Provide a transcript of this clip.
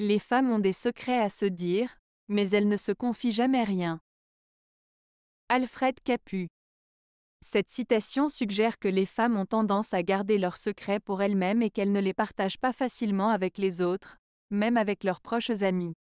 Les femmes ont des secrets à se dire, mais elles ne se confient jamais rien. Alfred Capu Cette citation suggère que les femmes ont tendance à garder leurs secrets pour elles-mêmes et qu'elles ne les partagent pas facilement avec les autres, même avec leurs proches amis.